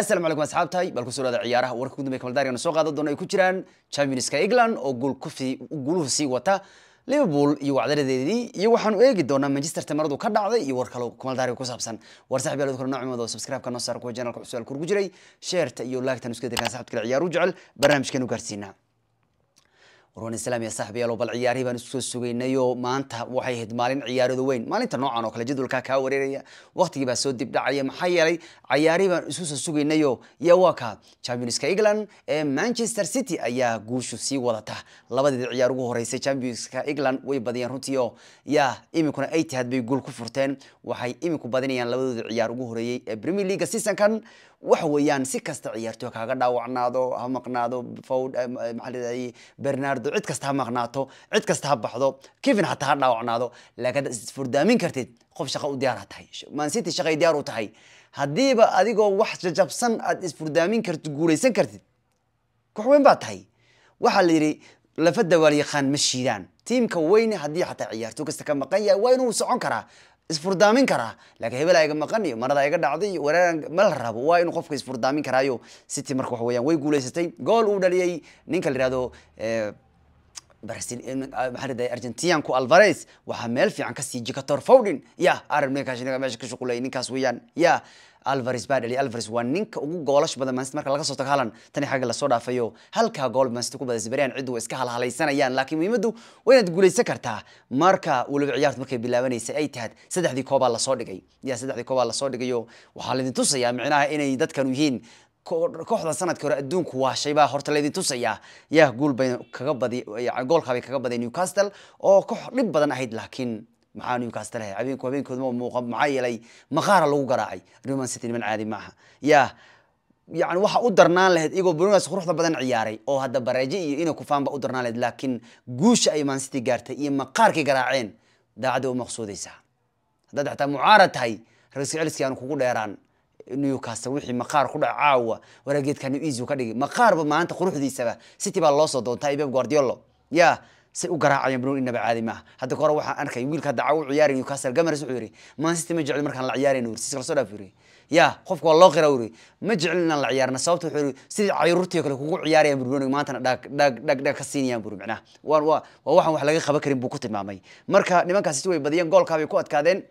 السلام عليكم أصحابتي بل كسر هذا عياره وركو دمي كمال داري نسوق هذا دون يكجران Champions League إنجلان أو قول كفي جوله سي واتا ليبول يو عدد دي عذر ذي يوحنا ويجي دونا مانشستر تمرض عضي يو وركالو كمال داري دكرو ورسحب على سبسكراب كان نصار كو جانال كو سوال السؤال كورجري شير تيو لايك سكيدر كان صاحبك العيار جعل برنامج كانو كارسينا warwan islaam ya saaxiibayaal bal ciyaarihii baan isku soo maanta waxay ahayd maalin ciyaarada weyn maalinta noocan oo kale jadwalkaa kaa wareeraya waqtigii baa soo dib dhacaya maxaa yeelay ciyaarihii baan isku soo sugaynay championska england ee manchester city ayaa guushu sii wadata labadeeda ciyaar ugu horeysay championska england way badiyeen runtii yaa iminkuna ay tihaad bay guul ku furteen waxay iminku badinayaan labadooda ciyaar ugu horeeyey ee premier leaga seasonkan wax weeyaan si kasta ciyaartooyga kaga dhaawacnaado ha maqnaado fowd eh, eh, maxaa bernardo cid kasta ha maqnaato cid kasta ha baxdo kevin hataa ha dhaawacnaado laakiin isfurdaamin kartid qof shaqa u diyaar ha tahay man shaqay diyaar u tahay haddiiba adigoo wax jajabsan aad isfurdaamin kartid guulaysan kartid koox weyn baa tahay waxaa la yidhi lafa ma shiidaan tiimka weyne haddii xataa ciyaartooy kasta ka maqan yahay waa inuu socon karaa isfurdaamin karaa laakiin hebelaa iga maqan iyo maradaa iga dhacday iyo waraaran ma la rabo waa inuu qofka isfurdaamin karaayo city marka wax weeyaan way guuleysatay gool uu dhaliyey ninka la yihahdo eh, eh, maxaa argentianku alvares waxaa meel fiican kasii jikator fowdin ya arabnika meesha ka shuqulay ninkaas weeyaan ya alvaris badeli alvaris waa ninka ugu goolash badan manchester marka laga soo tago halan tan xagga la dhaafayo halka gool manchester ku badasay bariyaan cid uu iska halhalaysanayaan laakiin muhiimadu waa inaad guulaysan kartaa marka weliba ciyaartu markay bilaabanaysay ay tahay saddexdii koobaa la dhigay yaa saddexdii koobaa la dhigayo waxaa laydin tusayaa micnaha inay dadkanu yihiin kooxda sanadka hore adduunku waa shaybaa horta laydin tusayaa yaa gool bay kaga badi goolkaabay kaga baday newcastle oo koox dhib badan ahayd laakiin maxaa newcastle ahay habeenku habeenkoodama muuqa maxaa yeelay maqaara lagu garaacay roman city niman caadi maaha yaa yani waxa u darnaan lahayd iyagoo brunas quruxda badan ciyaaray oo hadda bareeje iyo ina kufaanba u darnaan lahayd laakiin guusha ay man city gaartay iyo maqaarkay garaaceen daacadda u maqsuudaysaa haddaad xataa mucaarad tahay raska celiski kugu dheeraan newcastle wixii maqaar ku dhaca caawa waraageedkanu easy ka dhigi maqaarba maanta quruxdiisaba city baa loo soo doontaa iyo guardiolo ya سي وقراعة بنون إنه بعادي ما هذا كورة واحد أنا كيقول كذا عو عياري نيوكاسل جمر سعوري ما نسيت مجعل مركان العياري نور سيس رسولة فوري يا خوفك والله غير أوري مجعلنا العيارنا صوت حوري سيد عيرتي كله كوكو عياري بنون ما أنت داك داك داك داك كسيني يا بنون معناه وان وا وواحد واحد لقي خبكر بوكوت المامي مركا نمان كاسيتوي بديان جول كابي كوت كادين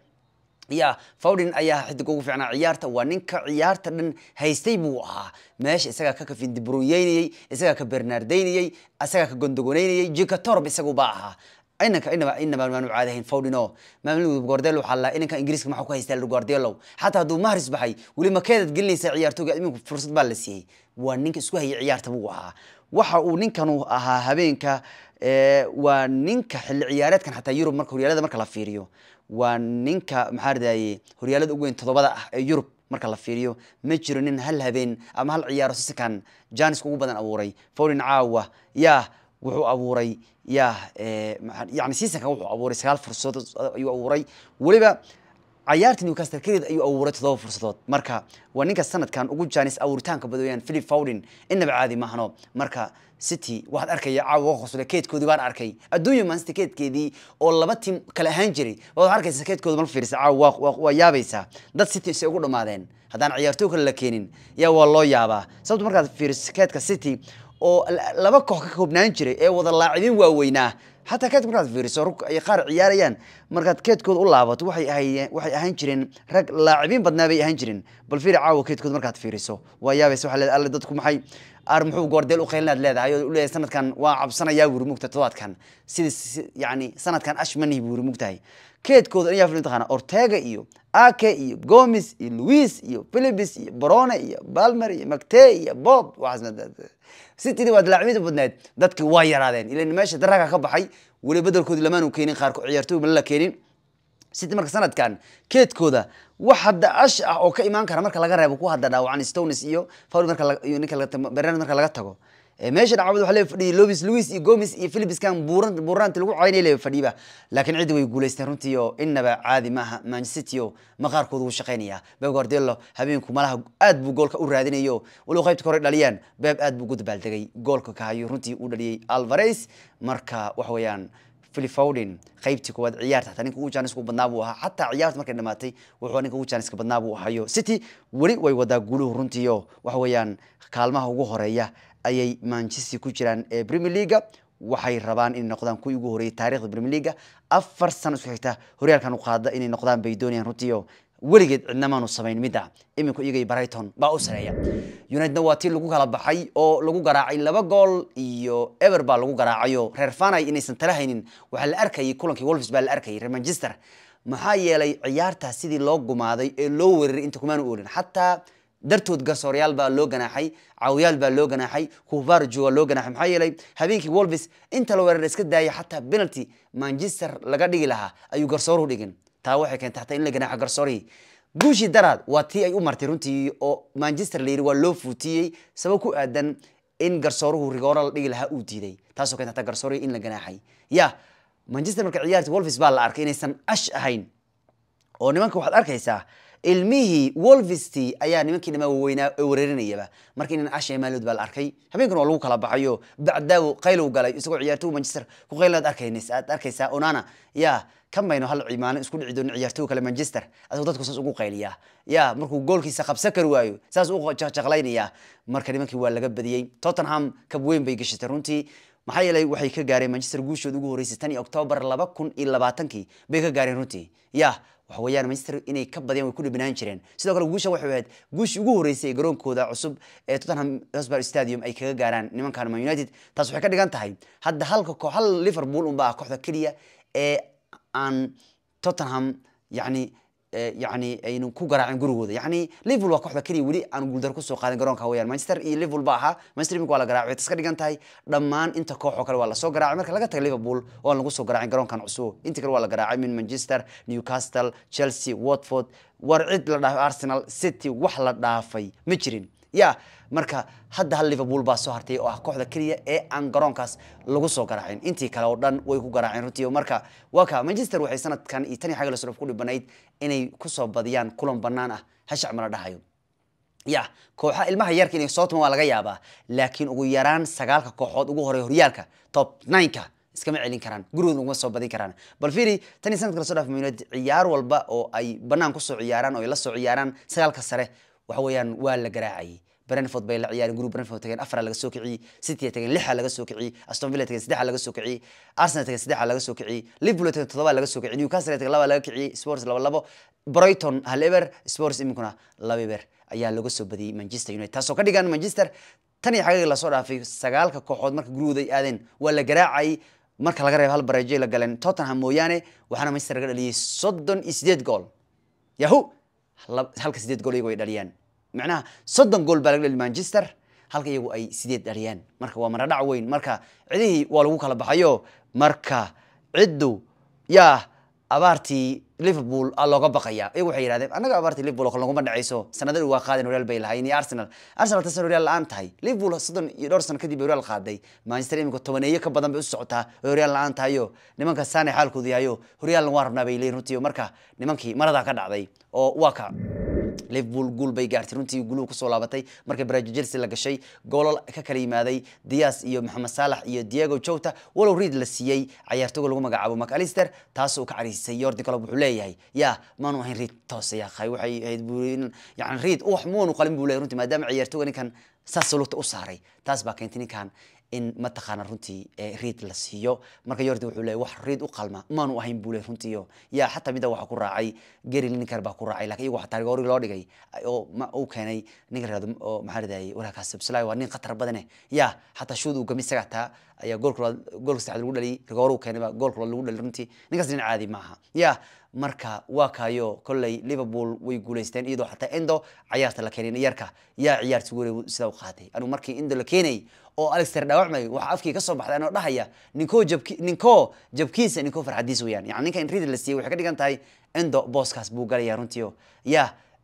يا فاولين ايا xidigu fiicna ciyaarta waa ninka ciyaarta dhan haystay buu ahaa meesha isaga ka kafin dibruyeynayay isaga ka bernardeynayay isaga ka gondogoneynayay jinka torb isagu baa ahaa inanka inaba inaba maanu caadahayn fawdino maamul guardelo waxa la inanka ingiriiska maxaa ku haystaa guardelo xataa hadduu mahris baxay weli ma keedad gelinaysa ciyaartooyga iminku fursad baa la siiyay waa ninka isku hayay ciyaarta buu ahaa waxa uu ninkanu ahaa habeenka waa ninka xilli ciyaareedkan xataa yurub marka horyaalada marka la fiiriyo waa ninka maxaa horyaalada ugu weyn todobada ah ee yurub marka la fiiriyo ma jiro nin hal habeen ama hal ciyaaro sisikan janiska ugu badan abuuray fawlin caawa yaa wuxuu abuuray yah yani sisankan wuxuu abuuray sagaal fursadood ayuu abuuray weliba cayaarta newcastle keliyad ayuu abuuray todoba fursadood marka waa ninka sanadkan ugu jaanis abuuritaanka badooyaan philip fawlin inaba caadi maahno marka city waxaad arkaya caawa qosle keedkoodii baan arkay adduunya manchester keedkeedii oo laba tim kale ahaan jiray waxaad arkaysa keedkooda mal fiirisa caawa waa yaabaysaa dad city isay ugu dhammaadeen haddaan ciyaartooy kale la keenin yaa waa loo yaabaa sababto markaad fiiriso keedka city oo laba koox ka koobnaan jiray ee wada laacidin waaweynaa xataa keedka markaad fiiriso ay qaar ciyaarayaan markaad keedkooda u laabato waxay ahaan jireen rag laacibiin badnaa bay ahaan jireen bal fiiri caawa keedkooda markaad fiiriso waa yaabes waa alle dadku maxay aar muxuu goordeel u qaylinaad leedahay oo leeyahay sanadkan waa cabsanayaa buuri mugta todobaadkan sida yani sanadkan ashmanihi buuri mugtahay keedkooda dhan yaa filim taqaana ortega iyo ake iyo gomis iyo luis iyo philibis iyo brone iyo balmer iyo macte iyo bob waxaas citydii waad dalaacmida badnayd dadki waa yaraadeen ilan meesha daraga ka baxay weli bedelkoodi lamaanu keenin qaarko ciyaartooy malala keenin city marka sanadkan keedkooda wax hadda ash ah oo ka imaan kara marka laga reebo kuwa hadda dhaawacan stones iyo faul marka iyo ninka bernaamij marka laga tago Eh, meesha dhacwada waxa le fadhiyay lobis louis iyo gomis iyo philipskan buuran buuraanta lagu caynay le fadhiba laakiin cidi way guulaysteen runtii oo innaba caadi maaha manchester maqaarkooda wuu shaqaynaya pep guardiola habeenku malaha aad buu goolka u raadinayo walow qaybta hore dhaliyaan pep aad buu ugu goolka ka runtii uu dhaliyay alvarez marka waxa weeyaan filifowdin qaybtii koowaad ciyaarta xataa ninka ugu jaanis ugu badnaa buu ahaa xataa ciyaarta markay dhamaatay wuxuu ninka ugu jaaniska badnaa buu ahayo city weli way wadaa guuluhu runtiiyo waxa weeyaan kaalmaha ugu horeeya ayay manchester ku jiraan ee premier leaga waxay rabaan inay noqdaan kuwii ugu horreeyay taarikhda premier leaga afar sano isku xigta horyaalkan u qaada inay noqdaan bay doonayaan runtiio weligeed cidnamaanu samayn midda iminku iyagay brighton baa u sareeya united waa tii lagu kala baxay oo lagu garaacay laba gool iyo ever baa lagu garaacayo reer fanay inaysan tala waxaa la arkayay kulankii wolfs baa la arkayay reer manchester maxaa yeelay ciyaartaas sidii loo gumaaday ee loo weeraray inta kumaanu oolin xataa dartood gasooryaal baa loo ganaaxay caawiyaal baa loo ganaaxay huvarju waa loo ganaaxay maxaa yeelay habeenkii wolves inta la weerar iska daayay xataa penalty manchester laga dhigi lahaa ayuu garsooruhu dhigin taa waxay keentay xataa in la ganaaxo garsoorihii guushii daraad waa tii ay u martay runtii oo manchester la yidhi waa loo fuutiyey sabab ku aadan in garsooruhu rigooro la dhigi lahaa uu diiday taasoo keentay xataa garsoorihii in la ganaaxay ya manchester marka ciyaarta wolves baa la arkay inaysan ash ahayn oo nimanka waxaad arkaysaa ilmihii wolvesty ayaa nimankii dhamaa waweynaa wareerinayaba markii nin casha maalood baa la arkay habeenkan waa lagu kala baxayo bacdaawo qaylow galay isagoo ciyaartoygu manchester ku qaylaad arkaynys aad arkaysaa onana yaa kan hal maalin isku dhici doono ciyaartoyga kale manchester adigoo dadku saas ugu qayliyaa yaa markuu goolkiisa qabsan kari waayo saas u jaqjaqlaynayaa marka nimankii waa laga badiyey tottenham kab weyn bay gashatay runtii maxaa yeelay waxay ka gaareen manchester guushood ugu horreysay tan iyo octoobar laba kun iyo labaatankii bay ka gaareen runtii yaa waxaweyaan manchester inay ka badiyan way ku dhibinaan jireen sidoo kale guusha waxay ahayd guushii ugu horreysay ee garoonkooda cusub ee tottenham hosbar stadium ay kaga gaaraan nimankan man united taas waxay ka dhigan tahay hadda halka koox hal liverpool unbaa ah kooxda keliya ee aan tottenham yacni yani aynan ku garaacin gurigooda yani liverpool waa kooxda keliya weli aan guuldaro kusoo qaadan garoonka hawayaan manchester iyo liverpool ba ahaa manchester imika waa la garaacay taska dhigan tahay dhammaan inta koox oo kale waa lasoo garaacay marka laga taga liverpool oo aan lagu soo garaacin garoonkan cusub inta kale waa la garaacay min manchester newcastle chelsea watford war cid la dhaafay arsenal city wax la dhaafay ma jirin ya yeah marka hadda hal liverpool baa soo hartay oo ah kooxda keliya ee aan garoonkaas lagu soo garaacin intii kale oo dhan way ku garaaceen runtii marka waa ka manchester waxay sanadkan iyo tan iyo xagga lasraf ku dhibanayd inay kusoo badiyaan kulan bannaan ah hashacma la dhahayo ya kooxaha ilmaha yarka inay soo tuman waa laga yaabaa laakiin ugu yaraan sagaalka kooxood ugu horey horyaalka top nineka iskama celin karaan gurigooda uguma soo badin karaan bal fiiri tan sanadka lasoo dhaaf muunad ciyaar walba oo ay bannaan kusoo ciyaaraan oo ay la soo ciyaaraan sagaalka sare waxa weeyaan waa la garaacayay brentford bay la ciyaareen group brentford tageen afar laga soo kiciyey city tageen lix laga soo kiciyey aston tageen saddex laga soo kiciyey arsenal tageen saddex laga soo kiciyey liverpool tageen toddoba laga soo kiciyey newcastle tageen laba laga kiciyey sports laba labo brighton hal eber sports iminkuna laba eber ayaa laga soo badiyey manchester united taasoo ka dhigan manchester tan iyo xagaaga lasoo dhaafay sagaalka kooxood marka guruud ay aadeen waa la garaacay marka laga reebo hal bareejo la galeen tottenham mooyaane waxaana manchester laga dhaliyey soddon iyo sideed gool yahu halka sideed gool iyago ay dhaliyaan معناها صدن جول بالغ للمانشستر halka iyagu ay sideed dhaliyaan marka waa maradhac weyn marka cidihii waa lagu kala baxayo marka ciddu yaa abaartii liverpool a looga baqaya iyagu waxay yidhahdeen annaga abaartii liverpool oo laguma dhacayso sanadada waa qaadeen horyal bay lahayn iyo arsenal arsenal tasan horyaal la-aan tahay liverpool soddon iyo dhowr sano kadib horyaal qaaday manchester iminka tobaneeyo ka badan bay u socotaa oo horyaal la-aan tahayo nimanka saane xaalkoodu yahayo horyaalna waan rabnaa bay leeyihin runtii marka nimankii maradaa ka dhacday oo waa ka liverpool guul bay gaartay runtii guluhu kusoo laabatay markay barajo chelsea la gashay goolal ka kala yimaaday dias iyo maxamed saalax iyo diego jota walow reid la siiyey cayaartooga lagu magacaabo macalister taas uu ka cariisay yordi kalob wuxuu leeyahay yaa maanu ahayn reid toos ayaa khay waxay ahayd buu yani reid wax muunu qalin buu leeyahay runtii maadaama cayaartooga ninkan saas lugta u saaray taas baa keentay ninkan in mataqaana runtii riid la siiyo marka yordi wuxuu leeyahy wax riid u qalma maanu ahayn buu leeyahy runtii oo yaa xataa midda waxa ku raacay geri ninkar baa ku raacay laakiin iyagu xataa goori loo dhigay oo uu keenay ninka raado oo maxaa ridayay walaakaas subsalaay waa nin khatar badane eh. yaa xataa shuud uu gami isagaa ayaa goolka sadex lagu dhaliyay rikooruu keenayba goolka lagu dhaliy runtii ninkaas dhinac caadi ma ya marka waa kaayo kolley liverpool way guuleysteen iyadoo xataa indo cayaarta la keenay yarka yaa ciyaarti were sidaa u qaatay anuu markii indo la keenayay oo alexter dhaawacmay waxaa afkii kasoo baxday anoo dhahaya ninkoo jab ninkoo jabkiisa ninkoo farxadiisa weyaan yani ninka in reed la siiyey waxay ka dhigan tahay indo booskaas buu galaya runtii o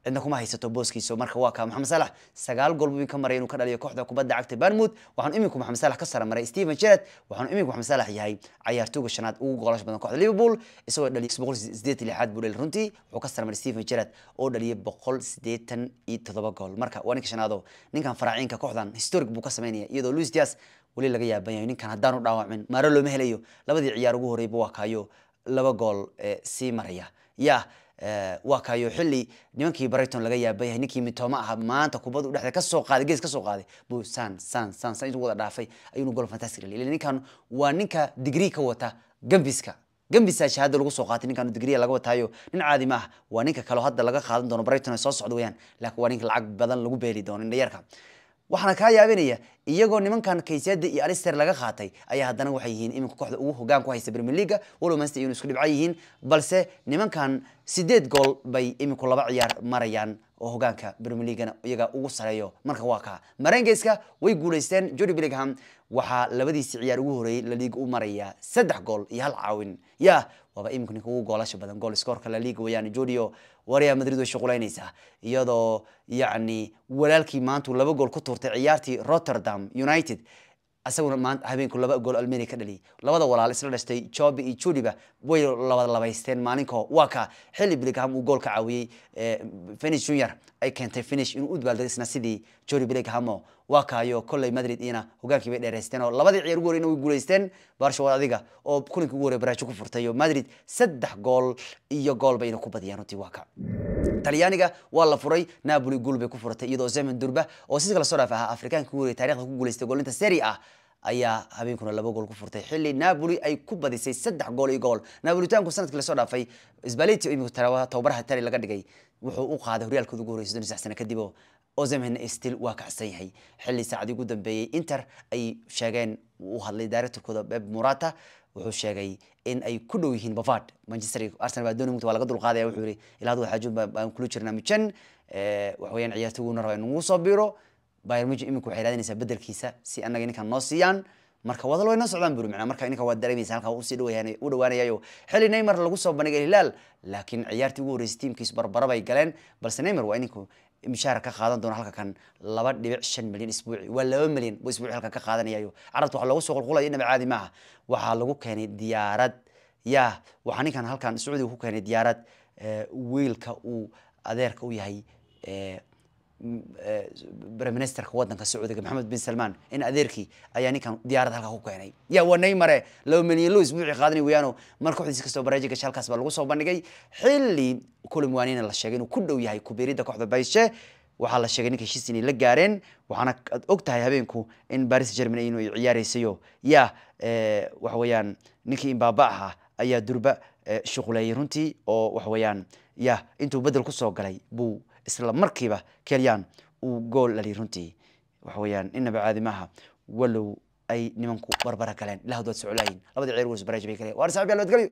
cidna kuma haysato booskiisa marka waa kaa maxamed salax sagaal golbuu ka maray inuu ka dhaliyo kooxda kubadda cagta barmouth waxaanu iminku maxamed salax ka sara maray stephen gerrard waxaanu iminku maxamed salax yahay ciyaartooyga shanaad ugu goolasha badan kooxda liverpool isagoo dhaliya boqol sideetan lixaad buu dhaliy runtii wuxuu ka sara maray stephen gerrard oo dhaliyay boqol sideetan iyo toddoba gool marka waa ninka shanaado ninkan faraaciinka kooxdan historic buu ka sameynaya iyadoo luis dias weli laga yaaban yahay ninkan haddaanu dhaawacmin maaro looma helayo labadii ciyaar ugu horreyba waa kaayo laba gool sii maraya yaa yeah. آه، وكايو حلي نيونكي بريتون لغايا بيها نيكي متوما اها ماانتا كوبادو داحتا كسو قادي جيز كسو قادي بو سان سان سان سان يتو غدا دافي ايونو غول فانتاسكي للي لاني كانو وانيكا دقريكا واتا جنبيسكا جنبيسا شهادة لغو سو قادي نيكانو دقريا لغو تايو نين عادي ماه وانيكا كالو هادا لغا خادن دونو بريتون يسوس عدويا يعني. لك وانيكا العقب بادن لغو بيلي دون ان دياركا waxaana kaa yaabinaya iyagoo nimankan kaysada iyo alister laga qaatay ayaa haddana waxay yihiin iminka kooxda ugu hogaan ku haysta premier leaga walow manchester isku dhibcan yihiin balse nimankan sideed gool bay iminku laba ciyaar marayaan oo hogaanka premier leagana iyaga ugu sareeyo marka waa kaa marengeyska way guulaysteen jordi billingham waxaa labadiisi ciyaar ugu horeeyey laliiga u maraya saddex gool iyo hal caawin ya waaba iminku ninka ugu goolasha badan gool scoorka laliiga weeyaan jordio وريال مدريد وشغلينيسا يدو يعني ولالكي مانتو لبا جول كتور تعيارتي روتردام يونايتد أسوون ما أنت هبين كل بقول جول ألماني كدلي لبا ولا على لسنا دشتي تشوب يشوديبا وي لبا لبا يستن مالينكو واكا حلي بليغهام وقول كعوي فينيش جونيور أي كانت فينيش إن أود بالدسنا سيدي تشودي بليغهامو waa kaayo kolley madrid iyana hogaankii bay dheeraysteen oo labadii ciyaar ugu horeyna way guuleysteen barsha waa adiga oo kulinkii ugu horey baraajo ku furtay oo madrid saddex gool iyo gool bayna ku badiyaan runtii waa talyaaniga waa la furay napoli guul bay ku furatay iyadoo zeman durba oo sidii kala soo dhaaf ahaa afrikaanka ugu horey taarikhda ku guuleystay goolinta seri ah ayaa habeenkuna laba gool ku furtay xilli napoli ay ku badisay saddex gool iyo gool napolitaanku sanadkii lasoo dhaafay sbaleti oo tobabaraha tali laga dhigay wuxuu u qaaday horyaalkooda ugu horeysa doon sano kadib oo Ozemhen still waa kacsan yahay xilli saacadii ugu dambeeyay Inter ay sheegeen uu hadlay daartarkooda Pep Morata wuxuu sheegay in ay ku dhow yihiin Bavard Manchester Arsenal baa doonaya waa laga dulqaadaya wuxuu yiri ilaa hadda waxaa jooga baan kula jirnaa Michen eh, wax weeyaan ciyaartooyuna raba inuu soo biro Bayern Munich imika waxay raadinaysaa bedelkiisa si annaga ninkan noo siiyaan marka wadal way socdaan buu macnaa marka ninka waa dareemaysaa halka uu sii u dhawaanayo xilli Neymar lagu soo bandhigay Hilal laakiin ciyaartii ugu horeysay tiimkiis barbaro bay galeen balse Neymar waa ininku mishaar ka qaadan doono halka kan laba dhibic shan milyan isbuuci waa laba milyan bu isbuuci halkan ka qaadanayayo carabta waxaa loogu soo qulqulaya inaba caadi maaha waxaa lagu keenay diyaarad yah waxaa ninkan halkan sacuudiga ku keenay diyaarad wiilka uu adeerka u yahay brimister wadanka sacuudiga maxamed bin salman in adeerkii ayaa ninkan diyaarad halka ku keenay yaa waa neymare laba milyan lo isbuuci qaadanay weeyaano mar kooxdiisa kasoo bareeji gashay halkaas baa lagu soo bandhigay xilli kulan waanina la sheegay inuu ku dhow yahay kubiirida kooxda bayshe waxaa la sheegay ninka heshiis inay la gaareen waxaana ad og tahay habeenku in baris germany inuu ay ciyaaraysayo yaa waxa weeyaan ninkii imbaaba ahaa ayaa durba shuquleeyay runtii oo waxa weeyaan ya intuu bedel kusoo galay buu isla markiiba kelyan uu gool dhaliy runtii waxa weyaan inaba caadi maaha walow ay nimanku barbara galeen ilaahd waad soclaayiin labadii ceer wasbaraaj bay galeen waa saxiib yaalwadgeliyo